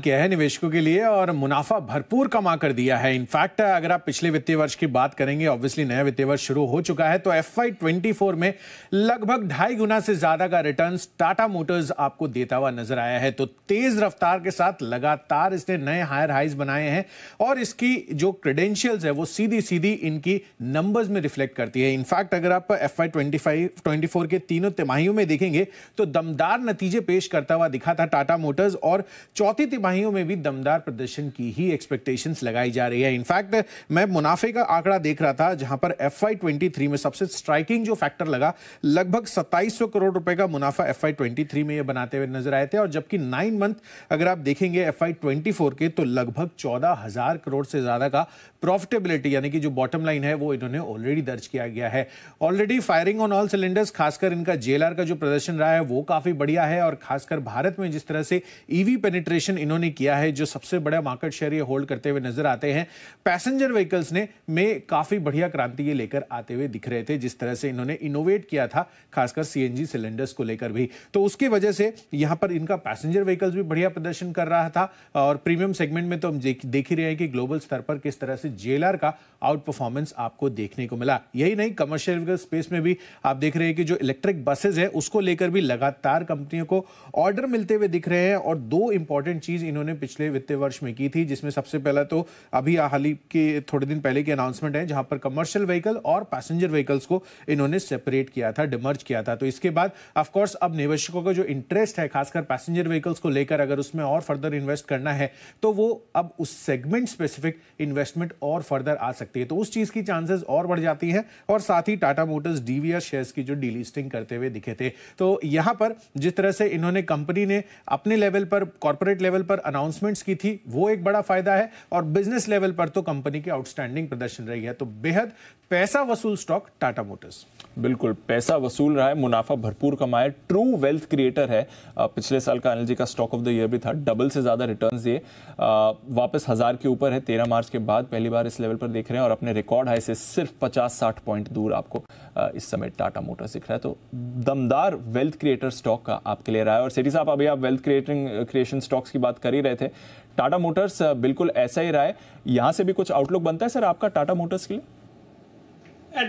किया है निवेशकों के लिए और मुनाफा भरपूर कमा कर दिया है इनफैक्ट अगर आप पिछले वित्तीय वर्ष की बात करेंगे ऑब्वियसली नया वित्तीय वर्ष शुरू हो चुका है तो एफ आई में लगभग ढाई गुना से ज्यादा का रिटर्न टाटा मोटर्स आपको देता हुआ नजर आया है तो तेज रफ्तार के साथ लगातार इसने नए हायर हाइज बनाए हैं और इसकी जो क्रेडेंशियल्स है वो सीधी सीधी इनकी नंबर्स में रिफ्लेक्ट करती है इनफैक्ट अगर आप एफ आई के तीनों तिमाहियों में देखेंगे तो दमदार नतीजे पेश करता हुआ दिखा था टाटा मोटर्स और चौथी तिमाहियों में भी दमदार प्रदर्शन की ही एक्सपेक्टेशंस लगाई जा रही है इनफैक्ट मैं मुनाफे का आंकड़ा देख रहा था जहां पर एफ आई में सबसे स्ट्राइकिंग जो फैक्टर लगा लगभग 2700 करोड़ रुपए का मुनाफा एफ आई में ये बनाते हुए नजर आए थे और जबकि नाइन मंथ अगर आप देखेंगे एफ आई के तो लगभग चौदह करोड़ से ज्यादा का प्रॉफिटेबिलिटी यानी कि जो बॉटम लाइन है वो इन्होंने ऑलरेडी दर्ज किया गया है already firing on all cylinders खासकर इनका जेएलआर का जो प्रदर्शन रहा है वो काफी बढ़िया है और खासकर भारत में जिस तरह से ईवी e पेनिट्रेशन इन्होंने किया है जो सबसे बड़ा मार्केट शेयर ये होल्ड करते हुए नजर आते हैं पैसेंजर व्हीकल्स ने में काफी बढ़िया क्रांति ये लेकर आते हुए दिख रहे थे जिस तरह से इन्होंने इनोवेट किया था खासकर सीएनजी सिलेंडर्स को लेकर भी तो उसकी वजह से यहाँ पर इनका पैसेंजर व्हीकल्स भी बढ़िया प्रदर्शन कर रहा था और प्रीमियम सेगमेंट में तो हम देख ही रहे हैं कि ग्लोबल स्तर पर किस तरह से जेलर का आउट परफॉर्मेंस आपको देखने को मिला यही नहीं कमर्शियल व्हीकल स्पेस में भी आप देख रहे हैं कि जो इलेक्ट्रिक बसेज है उसको लेकर भी लगातार कंपनियों को ऑर्डर मिलते हुए दिख रहे हैं और दो इंपॉर्टेंट चीज चीज़ इन्होंने पिछले वित्तीय वर्ष में की थी जिसमें सबसे पहला तो अभी हाल ही के थोड़े दिन पहले के अनाउंसमेंट है जहां पर कमर्शियल व्हीकल और पैसेंजर व्हीकल्स को इन्होंने सेपरेट किया था डिमर्ज किया था तो इसके बाद ऑफकोर्स अब निवेशकों का जो इंटरेस्ट है खासकर पैसेंजर व्हीकल्स को लेकर अगर उसमें और फर्दर इन्वेस्ट करना है तो वो अब उस सेगमेंट स्पेसिफिक इन्वेस्टमेंट और फर्दर आ सकती है तो उस चीज़ की चांसेस और बढ़ जाती है और साथ ही टाटा मोटर्स डीवीआर शेयर्स की जो डीलिस्टिंग करते हुए दिखे थे तो यहां पर जिस तरह से इन्होंने कंपनी ने अपने लेवल पर कॉर्पोरेट लेवल पर पर अनाउंसमेंट्स की थी वो एक बड़ा फायदा है और बिजनेस लेवल पर तो कंपनी की आउटस्टैंडिंग प्रदर्शन रही है तो बेहद पैसा वसूल स्टॉक टाटा मोटर्स बिल्कुल पैसा वसूल रहा है मुनाफा भरपूर कमाए ट्रू वेल्थ क्रिएटर है पिछले साल का अनिल जी का स्टॉक ऑफ द ईयर भी था डबल से ज़्यादा रिटर्न दिए वापस हज़ार के ऊपर है तेरह मार्च के बाद पहली बार इस लेवल पर देख रहे हैं और अपने रिकॉर्ड हाई से सिर्फ पचास साठ पॉइंट दूर आपको इस समय टाटा मोटर्स दिख रहा है तो दमदार वेल्थ क्रिएटर स्टॉक का आपके लिए रहा है और सेठी साहब अभी आप वेल्थ क्रिएटिंग क्रिएशन स्टॉक्स की बात कर ही रहे थे टाटा मोटर्स बिल्कुल ऐसा ही रहा है यहाँ से भी कुछ आउटलुक बनता है सर आपका टाटा मोटर्स के लिए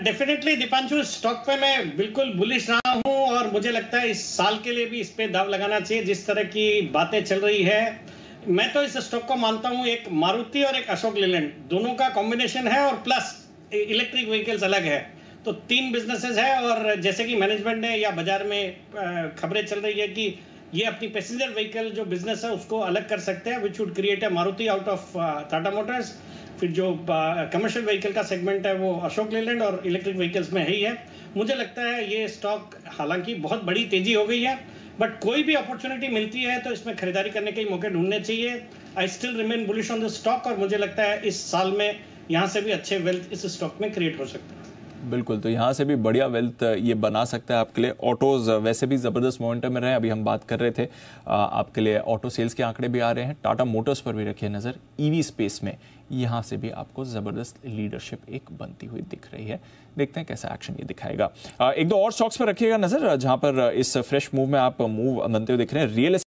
डेफिनेटली दीपांशु स्टॉक पे मैं बिल्कुल बुलिश रहा हूँ और मुझे लगता है इस साल के लिए भी इस पे दाव लगाना चाहिए जिस तरह की बातें चल रही है मैं तो इस स्टॉक को मानता हूँ एक मारुति और एक अशोक लेलैंड दोनों का कॉम्बिनेशन है और प्लस इलेक्ट्रिक व्हीकल्स अलग है तो तीन बिजनेसेस है और जैसे कि मैनेजमेंट ने या बाजार में uh, खबरें चल रही है कि ये अपनी पैसेंजर व्हीकल जो बिजनेस है उसको अलग कर सकते हैं which would create a Maruti out of Tata Motors फिर जो कमर्शियल uh, व्हीकल का सेगमेंट है वो अशोक लेलैंड और इलेक्ट्रिक व्हीकल्स में ही है मुझे लगता है ये स्टॉक हालांकि बहुत बड़ी तेजी हो गई है बट कोई भी अपॉर्चुनिटी मिलती है तो इसमें खरीदारी करने के मौके ढूंढने चाहिए I still remain bullish on the stock और मुझे लगता है इस साल में यहाँ से भी अच्छे वेल्थ इस स्टॉक में क्रिएट हो सकते हैं बिल्कुल तो यहाँ से भी बढ़िया वेल्थ ये बना सकता है आपके लिए ऑटोज़ वैसे भी ज़बरदस्त मोमेंटम में रहे अभी हम बात कर रहे थे आपके लिए ऑटो सेल्स के आंकड़े भी आ रहे हैं टाटा मोटर्स पर भी रखिए नज़र ईवी स्पेस में यहाँ से भी आपको ज़बरदस्त लीडरशिप एक बनती हुई दिख रही है देखते हैं कैसा एक्शन ये दिखाएगा एक दो और स्टॉक्स पर रखिएगा नज़र जहाँ पर इस फ्रेश मूव में आप मूव बनते हुए दिख रहे हैं रियल